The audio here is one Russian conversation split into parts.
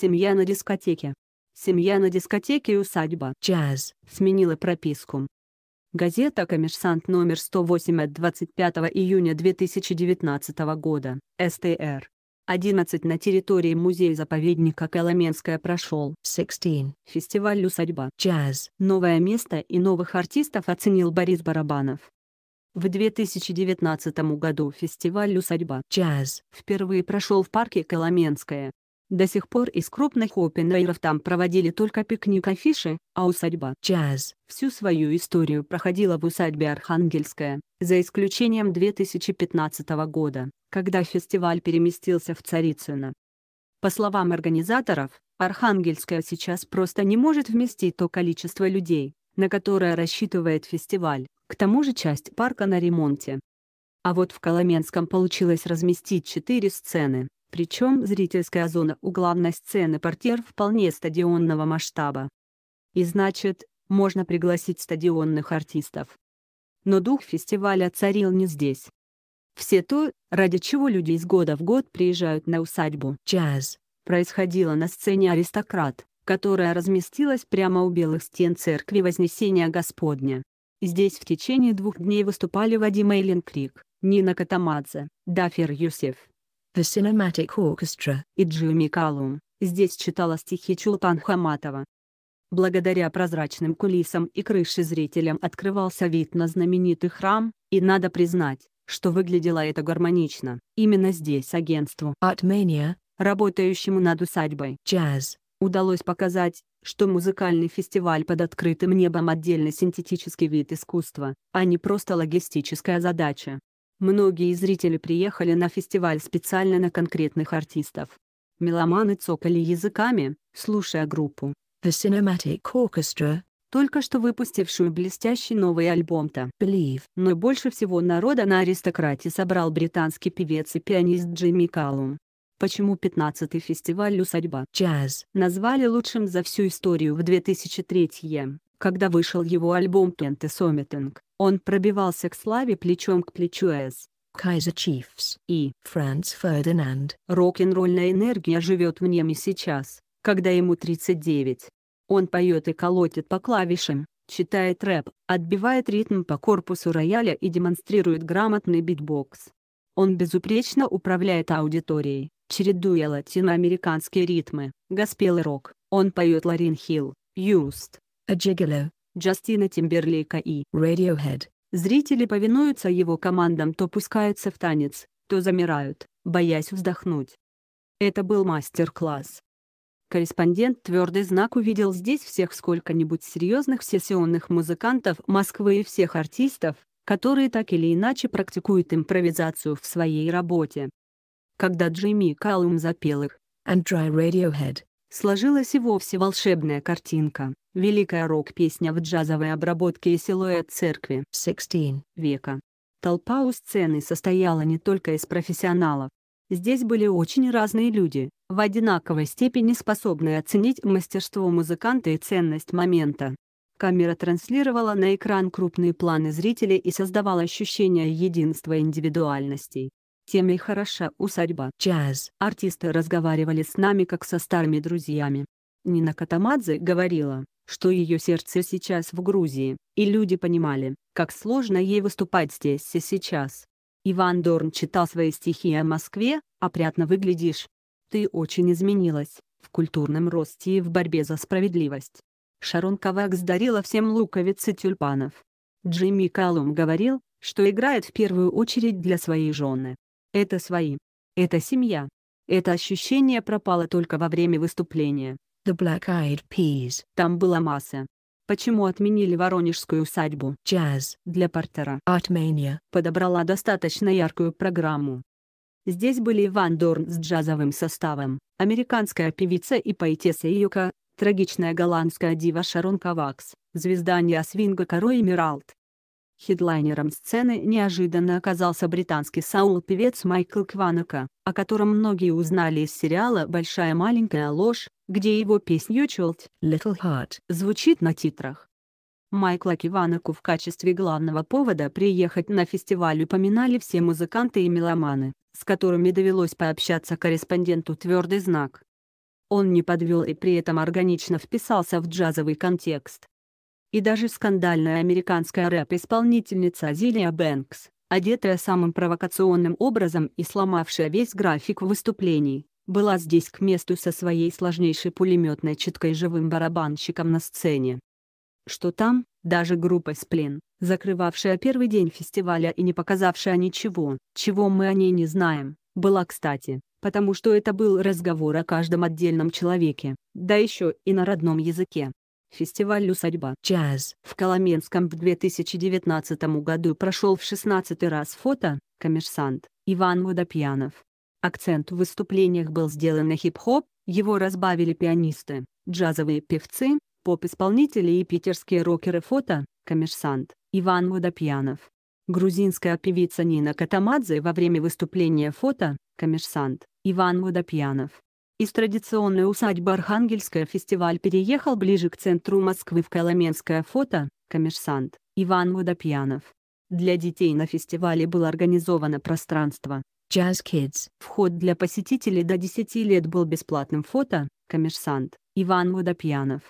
Семья на дискотеке. Семья на дискотеке и усадьба. Джаз. Сменила прописку. Газета «Коммерсант» номер 108 от 25 июня 2019 года. СТР. 11 на территории музея-заповедника Коломенская прошел 16. фестиваль «Усадьба». Джаз. Новое место и новых артистов оценил Борис Барабанов. В 2019 году фестиваль «Усадьба» джаз впервые прошел в парке Коломенское, до сих пор из крупных опенрейров там проводили только пикник-афиши, а усадьба Чаз всю свою историю проходила в усадьбе Архангельская, за исключением 2015 года, когда фестиваль переместился в Царицыно. По словам организаторов, Архангельская сейчас просто не может вместить то количество людей, на которое рассчитывает фестиваль, к тому же часть парка на ремонте. А вот в Коломенском получилось разместить четыре сцены, причем зрительская зона у главной сцены портьер вполне стадионного масштаба. И значит, можно пригласить стадионных артистов. Но дух фестиваля царил не здесь. Все то, ради чего люди из года в год приезжают на усадьбу «Джаз», происходило на сцене «Аристократ», которая разместилась прямо у белых стен церкви Вознесения Господня. Здесь в течение двух дней выступали Вадим Эйлен Крик, Нина Катамадзе, Дафер Юсеф, The Cinematic Orchestra и Джимми Калум, здесь читала стихи Чулпан Хаматова. Благодаря прозрачным кулисам и крыше зрителям открывался вид на знаменитый храм, и надо признать, что выглядело это гармонично. Именно здесь агентству Artmania, работающему над усадьбой Jazz, удалось показать, что музыкальный фестиваль под открытым небом отдельный синтетический вид искусства, а не просто логистическая задача. Многие зрители приехали на фестиваль специально на конкретных артистов. Меломаны цокали языками, слушая группу The Cinematic Orchestra, только что выпустившую блестящий новый альбом-то Believe. Но больше всего народа на аристократе собрал британский певец и пианист Джимми Каллум. Почему 15-й фестиваль «Усадьба» Jazz назвали лучшим за всю историю в 2003 когда вышел его альбом «Кент и он пробивался к славе плечом к плечу С. Кайзер Чифс и Франц Фердинанд. Рок-н-ролльная энергия живет в нем и сейчас, когда ему 39. Он поет и колотит по клавишам, читает рэп, отбивает ритм по корпусу рояля и демонстрирует грамотный битбокс. Он безупречно управляет аудиторией, чередуя латиноамериканские ритмы, госпел и рок. Он поет Ларин Хилл, Юст. A Джастина Тимберлейка и Radiohead. Зрители повинуются его командам то пускаются в танец, то замирают, боясь вздохнуть. Это был мастер-класс. Корреспондент «Твердый знак» увидел здесь всех сколько-нибудь серьезных сессионных музыкантов Москвы и всех артистов, которые так или иначе практикуют импровизацию в своей работе. Когда Джимми Калум запел их «And Dry Radiohead», сложилась и вовсе волшебная картинка. Великая рок-песня в джазовой обработке и силуэт церкви 16 века. Толпа у сцены состояла не только из профессионалов. Здесь были очень разные люди, в одинаковой степени способные оценить мастерство музыканта и ценность момента. Камера транслировала на экран крупные планы зрителей и создавала ощущение единства индивидуальностей. Тем и хороша усадьба. Джаз. Артисты разговаривали с нами как со старыми друзьями. Нина Катамадзе говорила, что ее сердце сейчас в Грузии, и люди понимали, как сложно ей выступать здесь и сейчас. Иван Дорн читал свои стихи о Москве, «Опрятно выглядишь. Ты очень изменилась, в культурном росте и в борьбе за справедливость». Шарон Кавак сдарила всем луковицы тюльпанов. Джимми Калум говорил, что играет в первую очередь для своей жены. Это свои. Это семья. Это ощущение пропало только во время выступления. The Black Eyed Peas. Там была масса. Почему отменили Воронежскую усадьбу? Джаз. Для Портера. Artmania. Подобрала достаточно яркую программу. Здесь были Иван Дорн с джазовым составом, американская певица и поэтесса Юка, трагичная голландская дива Шарон Кавакс, звезда Ниасвинга Каро Эмиралд, Хедлайнером сцены неожиданно оказался британский саул-певец Майкл Кванака, о котором многие узнали из сериала «Большая маленькая ложь», где его песню «Чулт» Little Heart звучит на титрах. Майкла Киванаку в качестве главного повода приехать на фестиваль упоминали все музыканты и меломаны, с которыми довелось пообщаться корреспонденту «Твердый знак». Он не подвел и при этом органично вписался в джазовый контекст, и даже скандальная американская рэп-исполнительница Азилия Бэнкс, одетая самым провокационным образом и сломавшая весь график выступлений, была здесь к месту со своей сложнейшей пулеметной читкой живым барабанщиком на сцене. Что там, даже группа «Сплин», закрывавшая первый день фестиваля и не показавшая ничего, чего мы о ней не знаем, была кстати, потому что это был разговор о каждом отдельном человеке, да еще и на родном языке. Фестиваль «Усадьба Джаз» в Коломенском в 2019 году прошел в 16 раз фото, коммерсант, Иван Мудопьянов. Акцент в выступлениях был сделан на хип-хоп, его разбавили пианисты, джазовые певцы, поп-исполнители и питерские рокеры фото, коммерсант, Иван Мудопьянов. Грузинская певица Нина Катамадзе во время выступления фото, коммерсант, Иван Мудопьянов. Из традиционной усадьбы Архангельская фестиваль переехал ближе к центру Москвы в Коломенское фото, коммерсант, Иван Водопьянов. Для детей на фестивале было организовано пространство Jazz Kids. Вход для посетителей до 10 лет был бесплатным фото, коммерсант, Иван Водопьянов.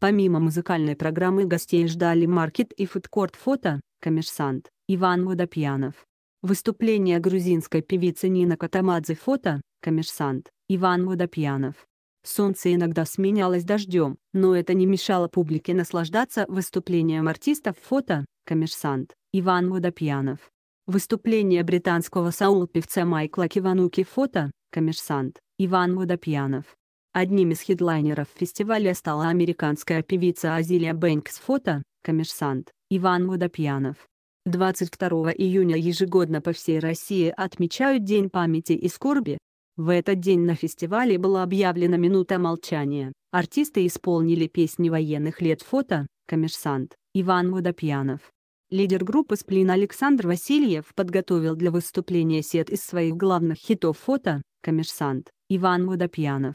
Помимо музыкальной программы гостей ждали маркет и фудкорт фото, коммерсант, Иван Водопьянов. Выступление грузинской певицы Нина Катамадзе фото, коммерсант, Иван Водопьянов. Солнце иногда сменялось дождем, но это не мешало публике наслаждаться выступлением артистов фото, коммерсант, Иван Водопьянов. Выступление британского саул-певца Майкла Кивануки фото, коммерсант, Иван Водопьянов. Одним из хедлайнеров фестиваля стала американская певица Азилия Бэнкс фото, коммерсант, Иван Водопьянов. 22 июня ежегодно по всей России отмечают День памяти и скорби, в этот день на фестивале была объявлена минута молчания. Артисты исполнили песни военных лет фото «Коммерсант» Иван Водопьянов. Лидер группы «Сплин» Александр Васильев подготовил для выступления сет из своих главных хитов фото «Коммерсант» Иван Водопьянов.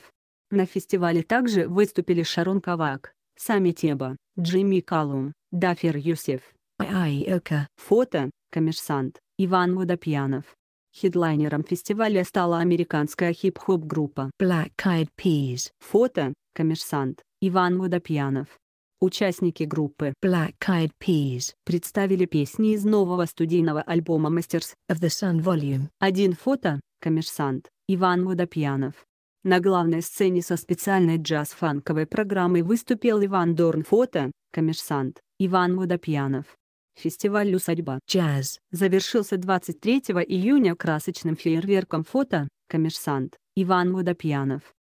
На фестивале также выступили Шарон Кавак, Сами Теба, Джимми Калум, Дафер Юсеф, Айэка. Фото, коммерсант, Иван Водопьянов. Хедлайнером фестиваля стала американская хип-хоп-группа Black Eyed Peas. Фото – коммерсант Иван Водопьянов. Участники группы Black Eyed Peas представили песни из нового студийного альбома Masters of the Sun Volume. Один фото – коммерсант Иван Водопьянов. На главной сцене со специальной джаз-фанковой программой выступил Иван Дорн. Фото – коммерсант Иван Водопьянов. Фестивалю «Усадьба Джаз» завершился 23 июня красочным фейерверком фото «Коммерсант» Иван Водопьянов.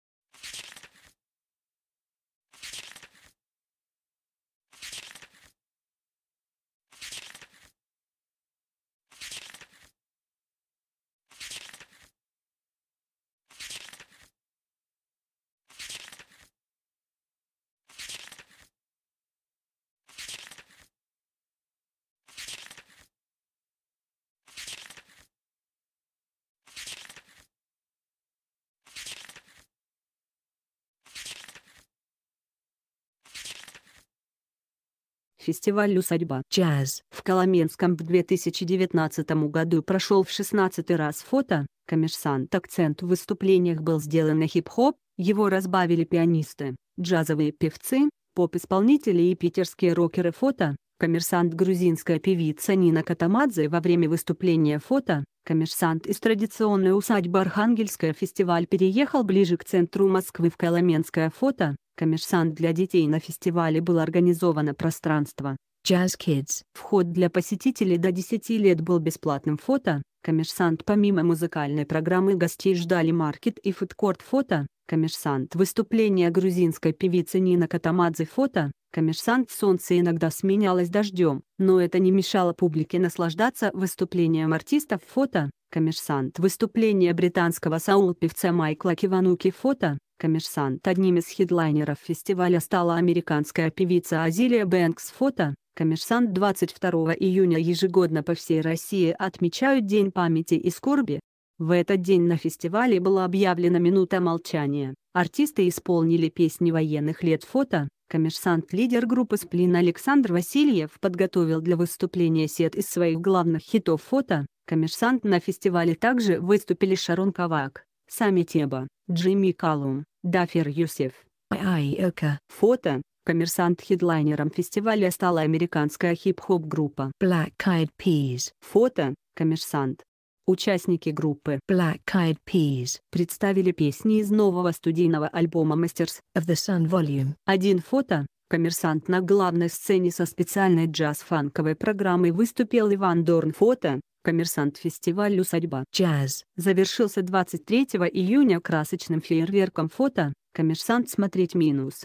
Фестивалю «Усадьба Джаз» в Коломенском в 2019 году прошел в 16 раз фото, коммерсант акцент в выступлениях был сделан на хип-хоп, его разбавили пианисты, джазовые певцы, поп-исполнители и питерские рокеры фото, коммерсант грузинская певица Нина Катамадзе во время выступления фото, коммерсант из традиционной усадьбы Архангельская фестиваль переехал ближе к центру Москвы в Коломенское фото, Коммерсант для детей на фестивале было организовано пространство Jazz Kids. Вход для посетителей до 10 лет был бесплатным фото, коммерсант помимо музыкальной программы гостей ждали маркет и фудкорт фото, коммерсант выступление грузинской певицы Нина Катамадзе фото, коммерсант солнце иногда сменялось дождем, но это не мешало публике наслаждаться выступлением артистов фото, коммерсант выступление британского саул-певца Майкла Кивануки фото, Коммерсант. Одним из хедлайнеров фестиваля стала американская певица Азилия Бэнкс. Фото. Коммерсант 22 июня ежегодно по всей России отмечают День памяти и скорби. В этот день на фестивале была объявлена минута молчания. Артисты исполнили песни военных лет фото. Коммерсант-лидер группы «Сплин» Александр Васильев подготовил для выступления сет из своих главных хитов фото. Коммерсант на фестивале также выступили Шарон Кавак, Сами Теба, Джимми Каллум, Дафер Юсеф. Айока. Фото. Коммерсант хедлайнером фестиваля стала американская хип-хоп группа Black Eyed Peas. Фото. Коммерсант. Участники группы Black Eyed Peas представили песни из нового студийного альбома Masters of the Sun Volume. Один фото Коммерсант на главной сцене со специальной джаз-фанковой программой выступил Иван Дорн фото, коммерсант фестиваль «Усадьба джаз» завершился 23 июня красочным фейерверком фото, коммерсант смотреть минус.